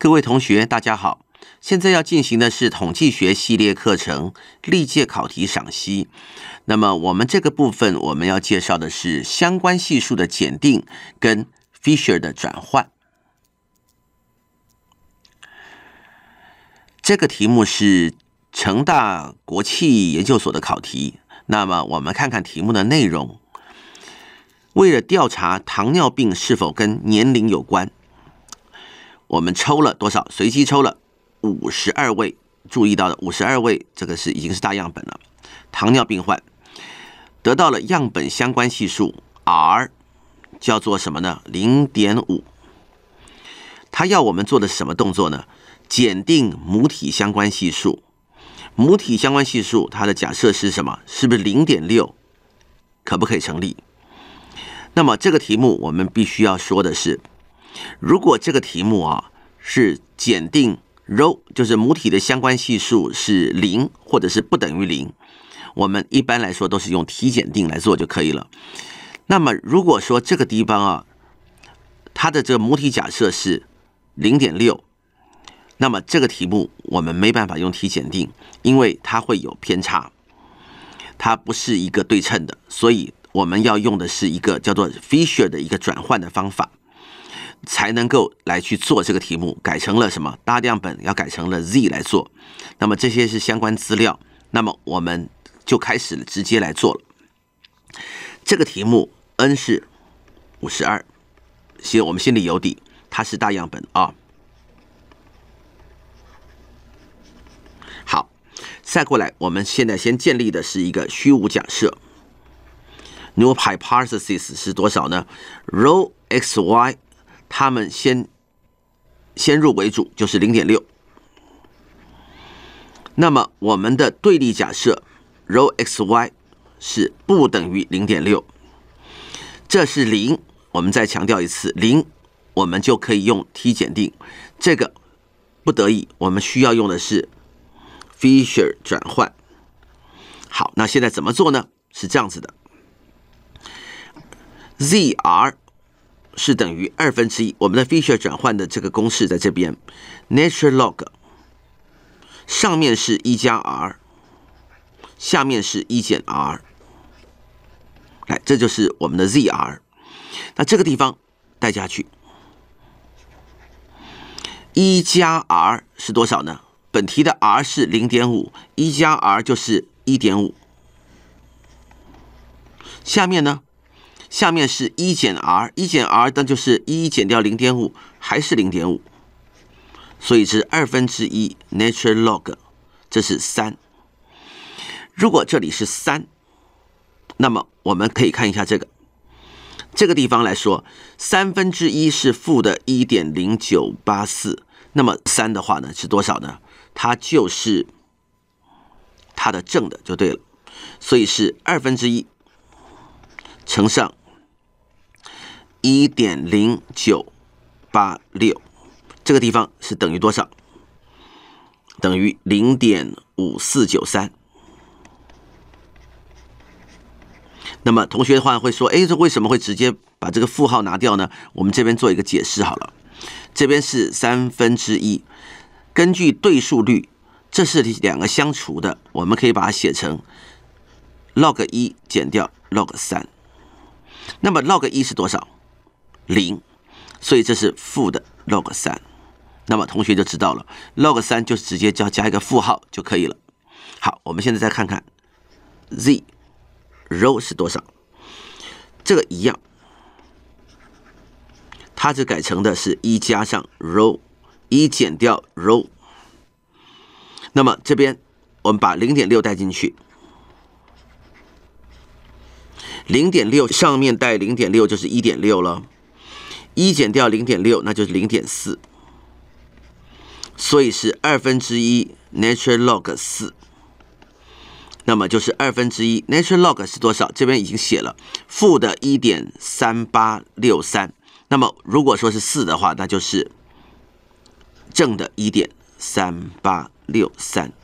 各位同学，大家好！现在要进行的是统计学系列课程历届考题赏析。那么，我们这个部分我们要介绍的是相关系数的检定跟 Fisher 的转换。这个题目是成大国企研究所的考题。那么，我们看看题目的内容。为了调查糖尿病是否跟年龄有关。我们抽了多少？随机抽了五十二位，注意到的五十二位，这个是已经是大样本了。糖尿病患得到了样本相关系数 r，叫做什么呢？零点五。他要我们做的什么动作呢？检定母体相关系数。母体相关系数它的假设是什么？是不是零点六？可不可以成立？那么这个题目我们必须要说的是。如果这个题目啊是检定 rho 就是母体的相关系数是零或者是不等于零，我们一般来说都是用体检定来做就可以了。那么如果说这个地方啊，它的这个母体假设是零点六，那么这个题目我们没办法用体检定，因为它会有偏差，它不是一个对称的，所以我们要用的是一个叫做 Fisher 的一个转换的方法。才能够来去做这个题目，改成了什么大样本要改成了 Z 来做，那么这些是相关资料，那么我们就开始了直接来做了。这个题目 n 是五十二，心我们心里有底，它是大样本啊。好，再过来，我们现在先建立的是一个虚无假设 n e w Hypothesis 是多少呢？Row X Y。他们先先入为主，就是零点六。那么我们的对立假设 row x y 是不等于零点六，这是零。我们再强调一次零，我们就可以用 t 检定。这个不得已，我们需要用的是 fisher 转换。好，那现在怎么做呢？是这样子的，z r。是等于二分之一。我们的 f i s t u r e 转换的这个公式在这边，natural log 上面是一加 r，下面是一减 r。来，这就是我们的 z r。那这个地方带下去，一加 r 是多少呢？本题的 r 是零点五，一加 r 就是一点五。下面呢？下面是一减 r 一减 r，那就是一减掉0.5，还是0.5，所以是二分之一 natural log，这是三。如果这里是三，那么我们可以看一下这个，这个地方来说，三分之一是负的1.0984，那么三的话呢是多少呢？它就是它的正的就对了，所以是二分之一乘上。一点零九八六，这个地方是等于多少？等于零点五四九三。那么同学的话会说，哎，这为什么会直接把这个负号拿掉呢？我们这边做一个解释好了。这边是三分之一，根据对数率，这是两个相除的，我们可以把它写成 log 一减掉 log 三。那么 log 一是多少？零，所以这是负的 log 三，那么同学就知道了 log 三就直接加加一个负号就可以了。好，我们现在再看看 z r 是多少，这个一样，它只改成的是一加上 r o w 一减掉 r o w 那么这边我们把0.6带进去，0.6上面带0.6就是1.6了。一减掉零点六，那就是零点四，所以是二分之一 natural log 四，那么就是二分之一 natural log 是多少？这边已经写了负的一点三八六三，那么如果说是四的话，那就是正的一点三八六三，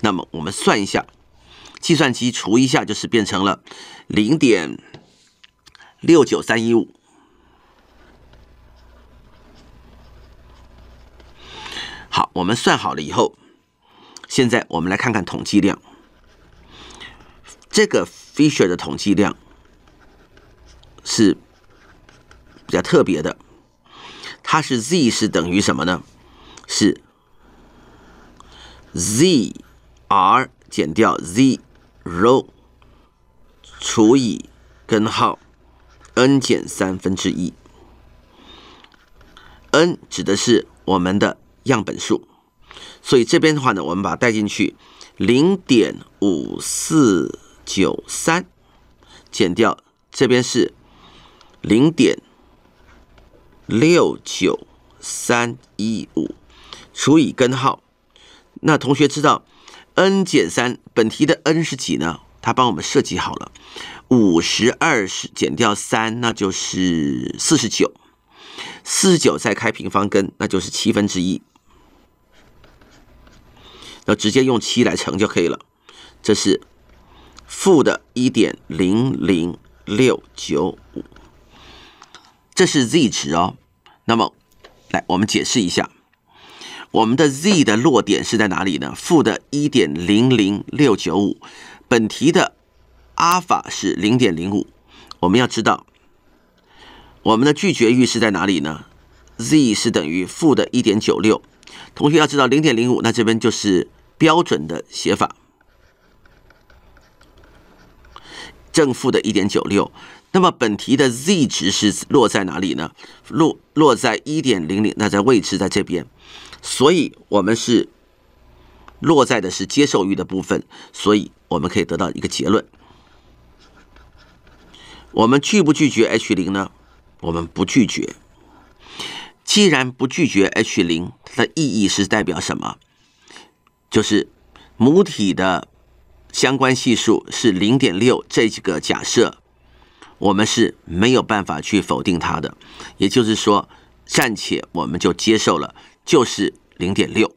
那么我们算一下，计算机除一下，就是变成了零点六九三一五。我们算好了以后，现在我们来看看统计量。这个 f i s h u r e 的统计量是比较特别的，它是 z 是等于什么呢？是 z r 减掉 z r o w 除以根号 n 减三分之一。n 指的是我们的。样本数，所以这边的话呢，我们把它带进去，零点五四九三减掉这边是零点六九三一五除以根号。那同学知道 n 减三，本题的 n 是几呢？他帮我们设计好了，五十二十减掉三，那就是四十九，四十九再开平方根，那就是七分之一。要直接用七来乘就可以了，这是负的一点零零六九五，这是 z 值哦。那么，来我们解释一下，我们的 z 的落点是在哪里呢？负的一点零零六九五。本题的阿尔法是零点零五，我们要知道我们的拒绝域是在哪里呢？z 是等于负的一点九六。同学要知道零点零五，那这边就是。标准的写法，正负的1.96，那么本题的 z 值是落在哪里呢？落落在1.00，那在位置在这边，所以我们是落在的是接受域的部分，所以我们可以得到一个结论：我们拒不拒绝 H 零呢？我们不拒绝。既然不拒绝 H 零，它的意义是代表什么？就是母体的相关系数是零点六这几个假设，我们是没有办法去否定它的，也就是说，暂且我们就接受了，就是零点六。